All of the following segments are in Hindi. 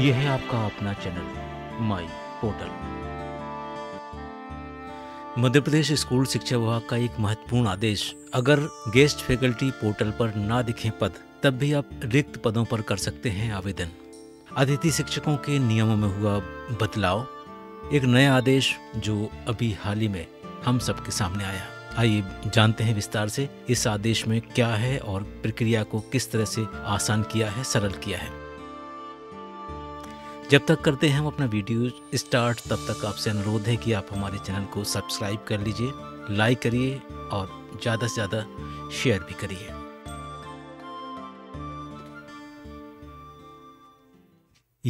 यह है आपका अपना channel my portal Madhya Pradesh school शिक्षा विभाग का एक महत्वपूर्ण आदेश अगर गेस्ट फैकल्टी पोर्टल पर ना दिखें पद तब भी आप रिक्त पदों पर कर सकते हैं आवेदन अतिथि शिक्षकों के नियमों में हुआ बदलाव एक नया आदेश जो अभी हाल ही में हम सबके सामने आया आइए जानते हैं विस्तार से इस आदेश में क्या है और प्रक्रिया को किस तरह से आसान किया है सरल किया है जब तक करते हैं हम अपना वीडियो स्टार्ट तब तक आपसे अनुरोध है कि आप हमारे चैनल को सब्सक्राइब कर लीजिए लाइक करिए और ज़्यादा से ज़्यादा शेयर भी करिए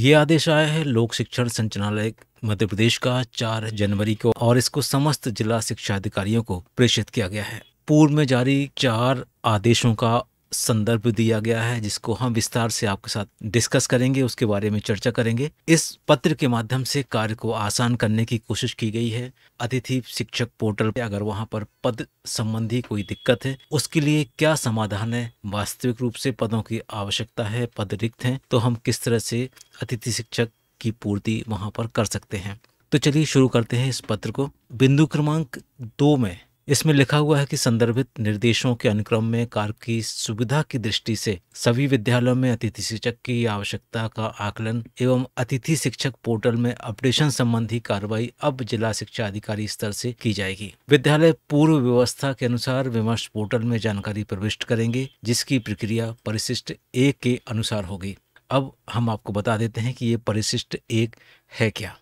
ये आदेश आया है लोक शिक्षण संचालय मध्य प्रदेश का 4 जनवरी को और इसको समस्त जिला शिक्षा अधिकारियों को प्रेषित किया गया है पूर्व में जारी चार आदेशों का संदर्भ दिया गया है जिसको हम विस्तार से आपके साथ डिस्कस करेंगे उसके बारे में चर्चा करेंगे इस पत्र के माध्यम से कार्य को आसान करने की कोशिश की गई है अतिथि शिक्षक पोर्टल पे अगर वहाँ पर पद संबंधी कोई दिक्कत है उसके लिए क्या समाधान है वास्तविक रूप से पदों की आवश्यकता है पद रिक्त हैं तो हम किस तरह से अतिथि शिक्षक की पूर्ति वहाँ पर कर सकते हैं तो चलिए शुरू करते हैं इस पत्र को बिंदु क्रमांक दो में इसमें लिखा हुआ है कि संदर्भित निर्देशों के अनुक्रम में कार्य की सुविधा की दृष्टि से सभी विद्यालयों में अतिथि शिक्षक की आवश्यकता का आकलन एवं अतिथि शिक्षक पोर्टल में अपडेशन संबंधी कार्रवाई अब जिला शिक्षा अधिकारी स्तर से की जाएगी विद्यालय पूर्व व्यवस्था के अनुसार विमर्श पोर्टल में जानकारी प्रविष्ट करेंगे जिसकी प्रक्रिया परिशिष्ट एक के अनुसार होगी अब हम आपको बता देते हैं कि ये परिशिष्ट एक है क्या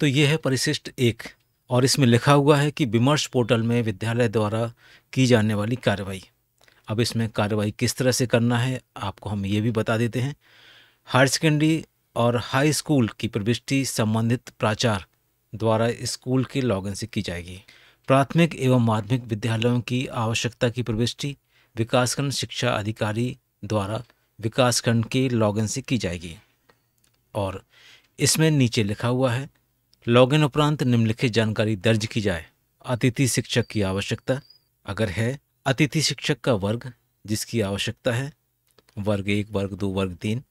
तो ये है परिशिष्ट एक और इसमें लिखा हुआ है कि विमर्श पोर्टल में विद्यालय द्वारा की जाने वाली कार्रवाई अब इसमें कार्रवाई किस तरह से करना है आपको हम ये भी बता देते हैं हायर सेकेंडरी और हाई स्कूल की प्रविष्टि संबंधित प्राचार द्वारा स्कूल के लॉगिन से की जाएगी प्राथमिक एवं माध्यमिक विद्यालयों की आवश्यकता की प्रविष्टि विकासखंड शिक्षा अधिकारी द्वारा विकासखंड के लॉगिन से की जाएगी और इसमें नीचे लिखा हुआ है लॉगिन उपरांत निम्नलिखित जानकारी दर्ज की जाए अतिथि शिक्षक की आवश्यकता अगर है अतिथि शिक्षक का वर्ग जिसकी आवश्यकता है वर्ग एक वर्ग दो वर्ग तीन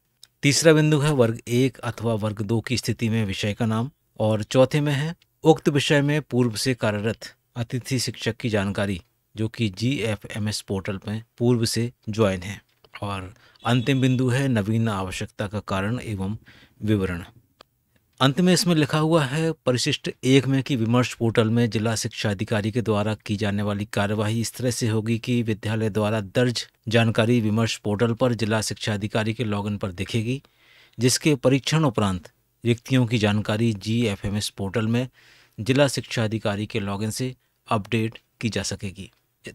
तीसरा बिंदु है वर्ग एक अथवा वर्ग दो की स्थिति में विषय का नाम और चौथे में है उक्त विषय में पूर्व से कार्यरत अतिथि शिक्षक की जानकारी जो कि G F M S portal में पूर्व से ज्वाइन है और अंतिम बिंदु है नवीन आवश्यकता का कारण एवं विवरण अंत में इसमें लिखा हुआ है परिशिष्ट एक में कि विमर्श पोर्टल में जिला शिक्षा अधिकारी के द्वारा की जाने वाली कार्यवाही इस तरह से होगी कि विद्यालय द्वारा दर्ज जानकारी विमर्श पोर्टल पर जिला शिक्षा अधिकारी के लॉगिन पर दिखेगी जिसके परीक्षण उपरांत रिक्तियों की जानकारी G F M S portal में जिला शिक्षा अधिकारी के लॉगिन से अपडेट की जा सकेगी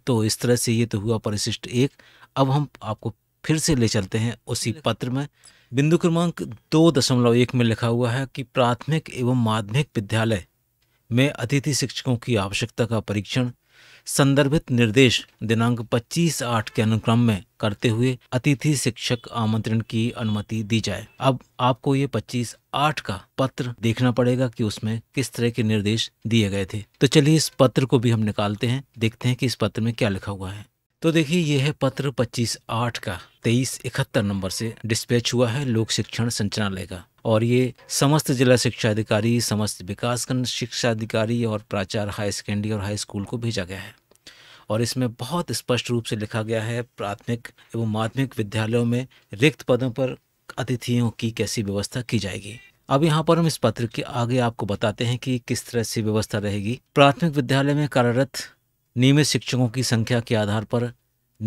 तो इस तरह से ये तो हुआ परिशिष्ट एक अब हम आपको फिर से ले चलते हैं उसी पत्र में बिंदु क्रमांक दो दशमलव एक में लिखा हुआ है कि प्राथमिक एवं माध्यमिक विद्यालय में अतिथि शिक्षकों की आवश्यकता का परीक्षण संदर्भित निर्देश दिनांक 25 आठ के अनुक्रम में करते हुए अतिथि शिक्षक आमंत्रण की अनुमति दी जाए अब आपको ये 25 आठ का पत्र देखना पड़ेगा कि उसमें किस तरह के निर्देश दिए गए थे तो चलिए इस पत्र को भी हम निकालते हैं देखते हैं कि इस पत्र में क्या लिखा हुआ है तो देखिए यह है पत्र 25 आठ का तेईस इकहत्तर नंबर से डिस्पैच हुआ है लोक शिक्षण संचालय का और ये समस्त जिला शिक्षा अधिकारी समस्त विकासखंड शिक्षा अधिकारी और प्राचार हाई सेकेंडरी और हाई स्कूल को भेजा गया है और इसमें बहुत स्पष्ट रूप से लिखा गया है प्राथमिक एवं माध्यमिक विद्यालयों में रिक्त पदों पर अतिथियों की कैसी व्यवस्था की जाएगी अब यहाँ पर हम इस पत्र के आगे आपको बताते हैं कि किस तरह से व्यवस्था रहेगी प्राथमिक विद्यालय में कार्यरत नियमित शिक्षकों की संख्या के आधार पर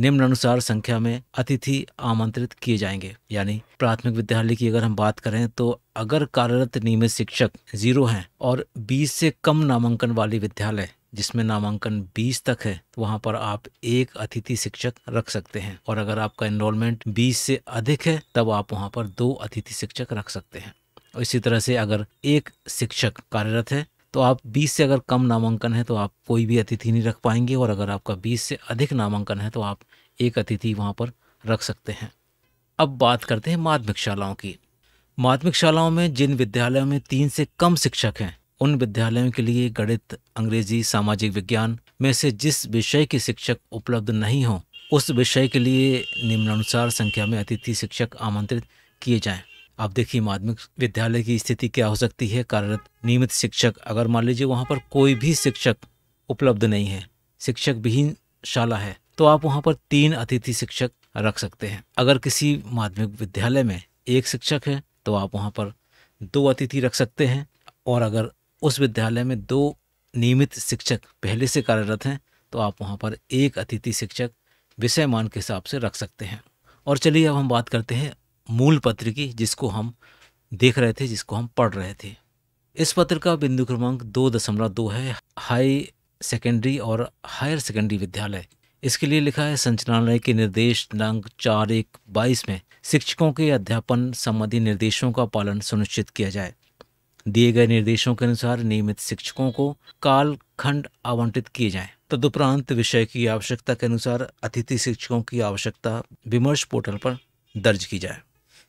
निम्न अनुसार संख्या में अतिथि आमंत्रित किए जाएंगे यानी प्राथमिक विद्यालय की अगर हम बात करें तो अगर कार्यरत नियमित शिक्षक जीरो हैं और 20 से कम नामांकन वाले विद्यालय जिसमें नामांकन 20 तक है तो वहाँ पर आप एक अतिथि शिक्षक रख सकते हैं और अगर आपका इनरोलमेंट 20 से अधिक है तब आप वहाँ पर दो अतिथि शिक्षक रख सकते हैं और इसी तरह से अगर एक शिक्षक कार्यरत है तो आप 20 से अगर कम नामांकन है तो आप कोई भी अतिथि नहीं रख पाएंगे और अगर आपका 20 से अधिक नामांकन है तो आप एक अतिथि वहाँ पर रख सकते हैं अब बात करते हैं माध्यमिक शालाओं की माध्यमिक शालाओं में जिन विद्यालयों में तीन से कम शिक्षक हैं उन विद्यालयों के लिए गणित अंग्रेजी सामाजिक विज्ञान में से जिस विषय के शिक्षक उपलब्ध नहीं हों उस विषय के लिए निम्नानुसार संख्या में अतिथि शिक्षक आमंत्रित किए जाएं आप देखिए माध्यमिक विद्यालय की स्थिति क्या हो सकती है कार्यरत नियमित शिक्षक अगर मान लीजिए वहाँ पर कोई भी शिक्षक उपलब्ध नहीं है शिक्षक विहीन शाला है तो आप वहाँ पर तीन अतिथि शिक्षक रख सकते हैं अगर किसी माध्यमिक विद्यालय में एक शिक्षक है तो आप वहाँ पर दो अतिथि रख सकते हैं और अगर उस विद्यालय में दो नियमित शिक्षक पहले से कार्यरत हैं तो आप वहाँ पर एक अतिथि शिक्षक विषय मान के हिसाब से रख सकते हैं और चलिए अब हम बात करते हैं मूल पत्र की जिसको हम देख रहे थे जिसको हम पढ़ रहे थे इस पत्र का बिंदु क्रमांक दो दशमलव दो है हाई सेकेंडरी और हायर सेकेंडरी विद्यालय इसके लिए लिखा है संचालनालय के निर्देश दिनांक चार एक बाईस में शिक्षकों के अध्यापन संबंधी निर्देशों का पालन सुनिश्चित किया जाए दिए गए निर्देशों के अनुसार नियमित शिक्षकों को कालखंड आवंटित किए जाए तदुपरांत विषय की आवश्यकता के अनुसार अतिथि शिक्षकों की आवश्यकता विमर्श पोर्टल पर दर्ज की जाए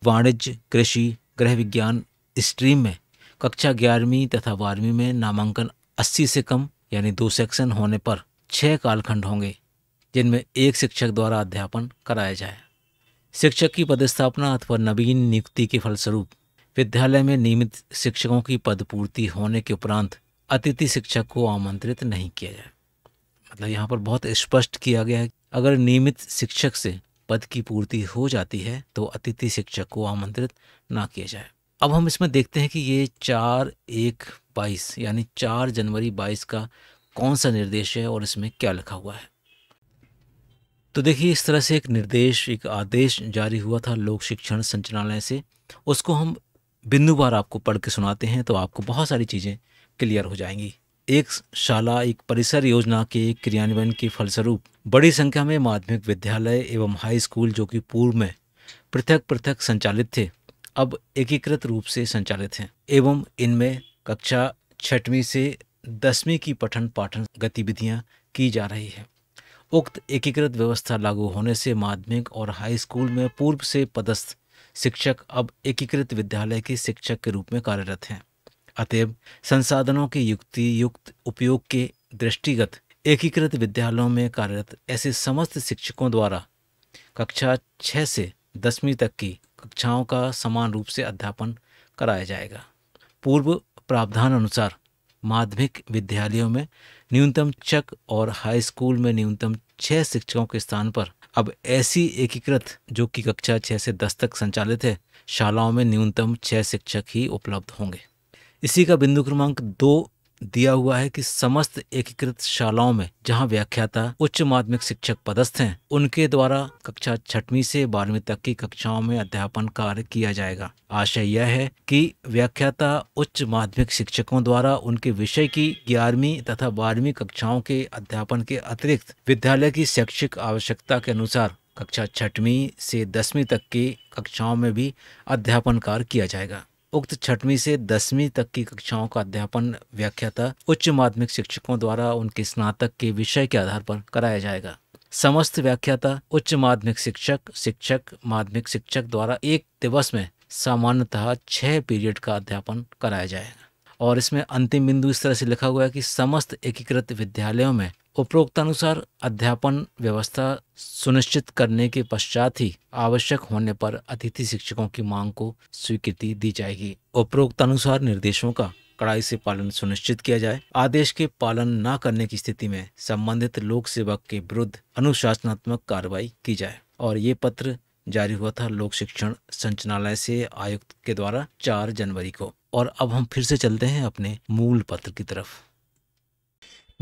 वाणिज्य कृषि गृह विज्ञान स्ट्रीम में कक्षा ग्यारहवीं तथा बारहवीं में नामांकन अस्सी से कम यानी दो सेक्शन होने पर छः कालखंड होंगे जिनमें एक शिक्षक द्वारा अध्यापन कराया जाए शिक्षक की पदस्थापना अथवा नवीन नियुक्ति के फलस्वरूप विद्यालय में नियमित शिक्षकों की पदपूर्ति होने के उपरांत अतिथि शिक्षक को आमंत्रित नहीं किया जाए मतलब यहाँ पर बहुत स्पष्ट किया गया है अगर नियमित शिक्षक से पद की पूर्ति हो जाती है तो अतिथि शिक्षक को आमंत्रित ना किया जाए अब हम इसमें देखते हैं कि ये चार एक बाईस यानी चार जनवरी बाईस का कौन सा निर्देश है और इसमें क्या लिखा हुआ है तो देखिए इस तरह से एक निर्देश एक आदेश जारी हुआ था लोक शिक्षण संचालनालय से उसको हम बिंदुवार आपको पढ़ के सुनाते हैं तो आपको बहुत सारी चीज़ें क्लियर हो जाएंगी एक शाला एक परिसर योजना के क्रियान्वयन के फलस्वरूप बड़ी संख्या में माध्यमिक विद्यालय एवं हाई स्कूल जो कि पूर्व में पृथक पृथक संचालित थे अब एकीकृत रूप से संचालित हैं एवं इनमें कक्षा छठवीं से दसवीं की पठन पाठन गतिविधियां की जा रही है उक्त एकीकृत व्यवस्था लागू होने से माध्यमिक और हाई स्कूल में पूर्व से पदस्थ शिक्षक अब एकीकृत विद्यालय के शिक्षक के रूप में कार्यरत हैं अतएव संसाधनों के युक्ति युक्त उपयोग के दृष्टिगत एकीकृत विद्यालयों में कार्यरत ऐसे समस्त शिक्षकों द्वारा कक्षा छः से दसवीं तक की कक्षाओं का समान रूप से अध्यापन कराया जाएगा पूर्व प्रावधान अनुसार माध्यमिक विद्यालयों में न्यूनतम चक और हाई स्कूल में न्यूनतम छः शिक्षकों के स्थान पर अब ऐसी एकीकृत जो कि कक्षा छः से दस तक संचालित है शालाओं में न्यूनतम छः शिक्षक ही उपलब्ध होंगे इसी का बिंदु क्रमांक दो दिया हुआ है कि समस्त एकीकृत शालाओं में जहां व्याख्याता उच्च माध्यमिक शिक्षक पदस्थ हैं उनके द्वारा कक्षा छठवीं से बारहवीं तक की कक्षाओं में अध्यापन कार्य किया जाएगा आशय यह है कि व्याख्याता उच्च माध्यमिक शिक्षकों द्वारा उनके विषय की ग्यारहवीं तथा बारहवीं कक्षाओं के अध्यापन के अतिरिक्त विद्यालय की शैक्षिक आवश्यकता के अनुसार कक्षा छठवीं से दसवीं तक की कक्षाओं में भी अध्यापन कार्य किया जाएगा उक्त छठवीं से दसवीं तक की कक्षाओं का अध्यापन व्याख्याता उच्च माध्यमिक शिक्षकों द्वारा उनके स्नातक के विषय के आधार पर कराया जाएगा समस्त व्याख्याता उच्च माध्यमिक शिक्षक शिक्षक माध्यमिक शिक्षक द्वारा एक दिवस में सामान्यतः छह पीरियड का अध्यापन कराया जाएगा और इसमें अंतिम बिंदु इस तरह से लिखा हुआ है कि समस्त एकीकृत विद्यालयों में उपरोक्तानुसार अध्यापन व्यवस्था सुनिश्चित करने के पश्चात ही आवश्यक होने पर अतिथि शिक्षकों की मांग को स्वीकृति दी जाएगी उपरोक्तानुसार निर्देशों का कड़ाई से पालन सुनिश्चित किया जाए आदेश के पालन न करने की स्थिति में संबंधित लोक सेवक के विरुद्ध अनुशासनात्मक कार्रवाई की जाए और ये पत्र जारी हुआ था लोक शिक्षण संचालय से आयुक्त के द्वारा चार जनवरी को और अब हम फिर से चलते हैं अपने मूल पत्र की तरफ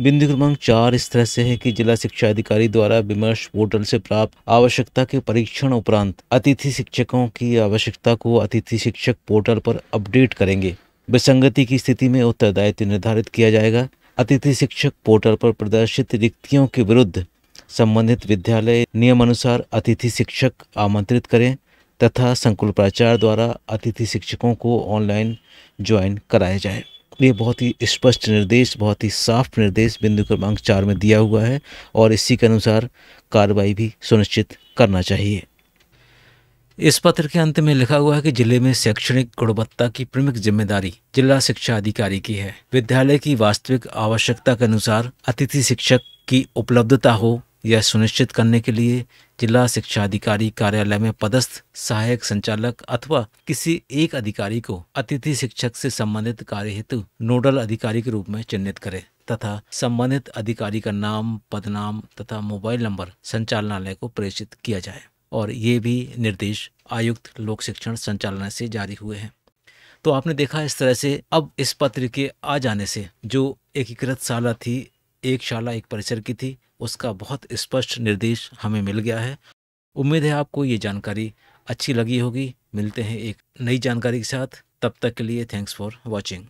बिंदु क्रमांक चार इस तरह से है कि जिला शिक्षा अधिकारी द्वारा विमर्श पोर्टल से प्राप्त आवश्यकता के परीक्षण उपरांत अतिथि शिक्षकों की आवश्यकता को अतिथि शिक्षक पोर्टल पर अपडेट करेंगे विसंगति की स्थिति में उत्तरदायित्व निर्धारित किया जाएगा अतिथि शिक्षक पोर्टल पर प्रदर्शित रिक्तियों के विरुद्ध संबंधित विद्यालय नियमानुसार अतिथि शिक्षक आमंत्रित करें तथा संकुल प्राचार्य द्वारा अतिथि शिक्षकों को ऑनलाइन ज्वाइन कराया जाए ये बहुत ही स्पष्ट निर्देश बहुत ही साफ निर्देश बिंदु क्रमांक चार में दिया हुआ है और इसी के अनुसार कार्रवाई भी सुनिश्चित करना चाहिए इस पत्र के अंत में लिखा हुआ है कि जिले में शैक्षणिक गुणवत्ता की प्रमुख जिम्मेदारी जिला शिक्षा अधिकारी की है विद्यालय की वास्तविक आवश्यकता के अनुसार अतिथि शिक्षक की उपलब्धता हो यह सुनिश्चित करने के लिए जिला शिक्षा अधिकारी कार्यालय में पदस्थ सहायक संचालक अथवा किसी एक अधिकारी को अतिथि शिक्षक से संबंधित कार्य हेतु नोडल अधिकारी के रूप में चिन्हित करें तथा संबंधित अधिकारी का नाम पदनाम तथा मोबाइल नंबर संचालनालय को प्रेषित किया जाए और ये भी निर्देश आयुक्त लोक शिक्षण संचालनालय से जारी हुए हैं तो आपने देखा इस तरह से अब इस पत्र के आ जाने से जो एकीकृत शाला थी एक शाला एक परिसर की थी उसका बहुत स्पष्ट निर्देश हमें मिल गया है उम्मीद है आपको ये जानकारी अच्छी लगी होगी मिलते हैं एक नई जानकारी के साथ तब तक के लिए थैंक्स फॉर वॉचिंग